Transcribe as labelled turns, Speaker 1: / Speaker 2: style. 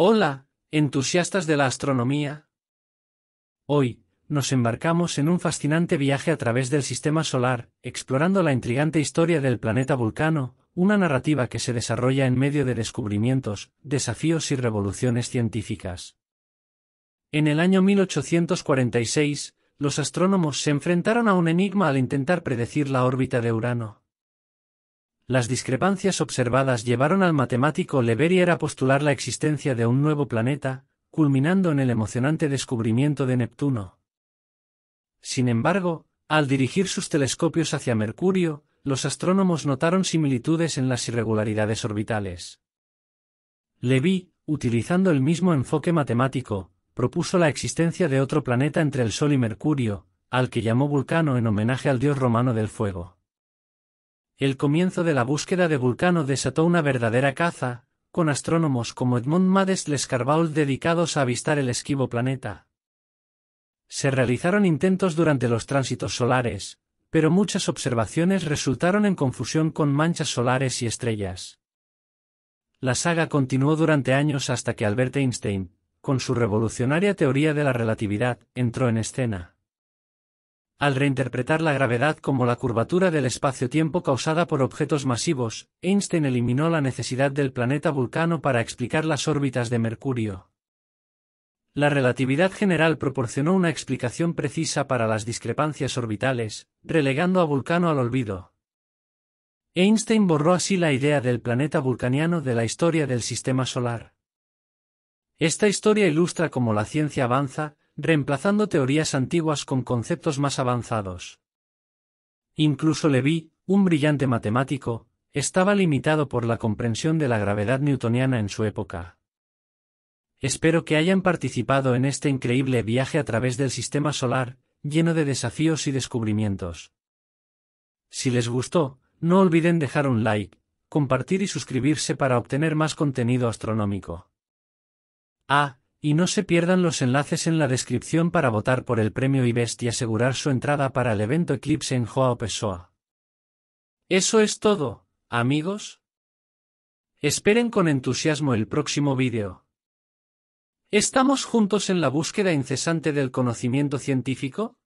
Speaker 1: Hola, entusiastas de la astronomía. Hoy, nos embarcamos en un fascinante viaje a través del Sistema Solar, explorando la intrigante historia del planeta Vulcano, una narrativa que se desarrolla en medio de descubrimientos, desafíos y revoluciones científicas. En el año 1846, los astrónomos se enfrentaron a un enigma al intentar predecir la órbita de Urano. Las discrepancias observadas llevaron al matemático Le Verrier a postular la existencia de un nuevo planeta, culminando en el emocionante descubrimiento de Neptuno. Sin embargo, al dirigir sus telescopios hacia Mercurio, los astrónomos notaron similitudes en las irregularidades orbitales. Levy, utilizando el mismo enfoque matemático, propuso la existencia de otro planeta entre el Sol y Mercurio, al que llamó Vulcano en homenaje al dios romano del fuego. El comienzo de la búsqueda de Vulcano desató una verdadera caza, con astrónomos como Edmond Mades Lescarbault dedicados a avistar el esquivo planeta. Se realizaron intentos durante los tránsitos solares, pero muchas observaciones resultaron en confusión con manchas solares y estrellas. La saga continuó durante años hasta que Albert Einstein, con su revolucionaria teoría de la relatividad, entró en escena al reinterpretar la gravedad como la curvatura del espacio-tiempo causada por objetos masivos, Einstein eliminó la necesidad del planeta Vulcano para explicar las órbitas de Mercurio. La relatividad general proporcionó una explicación precisa para las discrepancias orbitales, relegando a Vulcano al olvido. Einstein borró así la idea del planeta vulcaniano de la historia del sistema solar. Esta historia ilustra cómo la ciencia avanza, reemplazando teorías antiguas con conceptos más avanzados. Incluso Levi, un brillante matemático, estaba limitado por la comprensión de la gravedad newtoniana en su época. Espero que hayan participado en este increíble viaje a través del sistema solar, lleno de desafíos y descubrimientos. Si les gustó, no olviden dejar un like, compartir y suscribirse para obtener más contenido astronómico. Ah, y no se pierdan los enlaces en la descripción para votar por el premio IBEST y asegurar su entrada para el evento Eclipse en Joao Pessoa. Eso es todo, amigos. Esperen con entusiasmo el próximo vídeo. ¿Estamos juntos en la búsqueda incesante del conocimiento científico?